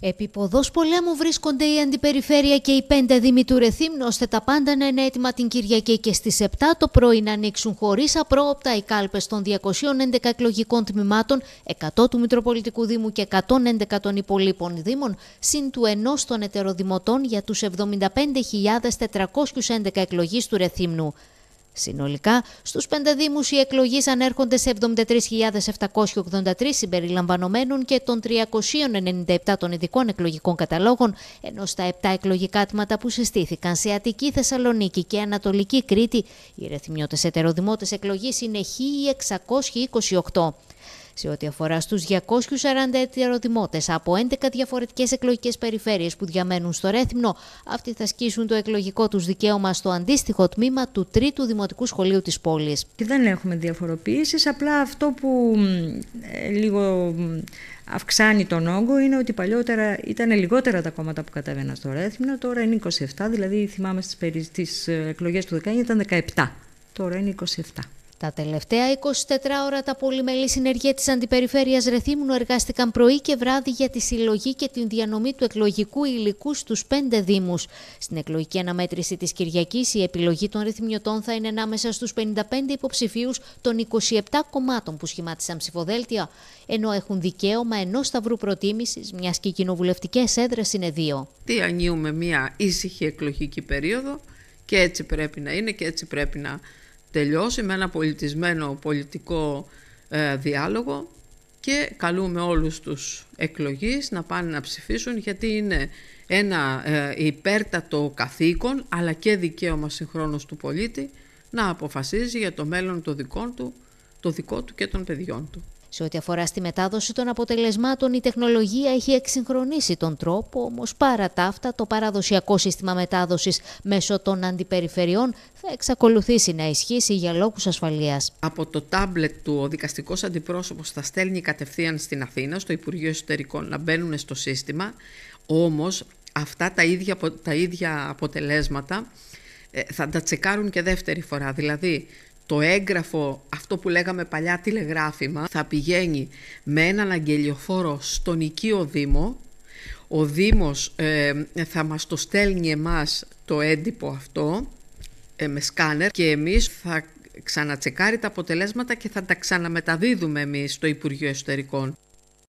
Επί ποδός πολέμου βρίσκονται η Αντιπεριφέρεια και οι πέντε δήμοι του Ρεθύμνου, ώστε τα πάντα να είναι έτοιμα την Κυριακή και στις 7 το πρωί να ανοίξουν χωρίς απρόοπτα οι κάλπες των 211 εκλογικών τμήματων, 100 του Μητροπολιτικού Δήμου και 111 των υπολείπων Δήμων, συν του ενός των ετεροδημοτών για τους 75.411 εκλογείς του Ρεθύμνου. Συνολικά, στους πέντε δήμους οι εκλογές ανέρχονται σε 73.783 συμπεριλαμβανομένων και των 397 των ειδικών εκλογικών καταλόγων, ενώ στα 7 εκλογικά τμήματα που συστήθηκαν σε Αττική, Θεσσαλονίκη και Ανατολική Κρήτη, οι ρεθμιώτες ετεροδημότες εκλογής είναι 1.628 σε ό,τι αφορά στους 240 ερωτημότες από 11 διαφορετικές εκλογικές περιφέρειες που διαμένουν στο Ρέθυμνο. Αυτοί θα σκίσουν το εκλογικό τους δικαίωμα στο αντίστοιχο τμήμα του Τρίτου Δημοτικού Σχολείου της πόλης. Και δεν έχουμε διαφοροποίησεις, απλά αυτό που ε, λίγο αυξάνει τον όγκο είναι ότι παλιότερα ήταν λιγότερα τα κόμματα που κατέβαιναν στο Ρέθυμνο, τώρα είναι 27, δηλαδή θυμάμαι στις, περι... στις ε, εκλογές του 19 ήταν 17, τώρα είναι 27. Τα τελευταία 24 ώρα τα πολυμελή συνεργεία της Αντιπεριφέρειας Ρεθύμνου εργάστηκαν πρωί και βράδυ για τη συλλογή και την διανομή του εκλογικού υλικού στους πέντε Δήμους. Στην εκλογική αναμέτρηση της Κυριακής η επιλογή των ρυθμιωτών θα είναι ανάμεσα στους 55 υποψηφίους των 27 κομμάτων που σχημάτισαν ψηφοδέλτια, ενώ έχουν δικαίωμα ενός σταυρού προτίμησης, μιας και οι κοινοβουλευτικές έδρες είναι δύο. Τι ανοίγουμε μια ήσυχη εκλογική περίοδο και έτσι πρέπει να είναι και έτσι πρέπει να τελειώσει με ένα πολιτισμένο πολιτικό ε, διάλογο και καλούμε όλους τους εκλογείς να πάνε να ψηφίσουν γιατί είναι ένα ε, υπέρτατο καθήκον αλλά και δικαίωμα συγχρόνως του πολίτη να αποφασίζει για το μέλλον το δικό του, το δικό του και των παιδιών του. Σε ό,τι αφορά στη μετάδοση των αποτελεσμάτων, η τεχνολογία έχει εξυγχρονίσει τον τρόπο, όμως παρά τα αυτά, το παραδοσιακό σύστημα μετάδοσης μέσω των αντιπεριφερειών θα εξακολουθήσει να ισχύσει για λόγους ασφαλείας. Από το τάμπλετ του, ο δικαστικός αντιπρόσωπος θα στέλνει κατευθείαν στην Αθήνα, στο Υπουργείο Εσωτερικών, να μπαίνουν στο σύστημα. Όμως αυτά τα ίδια, τα ίδια αποτελέσματα ε, θα τα τσεκάρουν και δεύτερη φορά. Δηλαδή, το έγγραφο, αυτό που λέγαμε παλιά τηλεγράφημα, θα πηγαίνει με έναν αγγελιοφόρο στον οικείο Δήμο. Ο Δήμος ε, θα μας το στέλνει εμάς το έντυπο αυτό ε, με σκάνερ και εμείς θα ξανατσεκάρει τα αποτελέσματα και θα τα ξαναμεταδίδουμε εμείς στο Υπουργείο Εσωτερικών.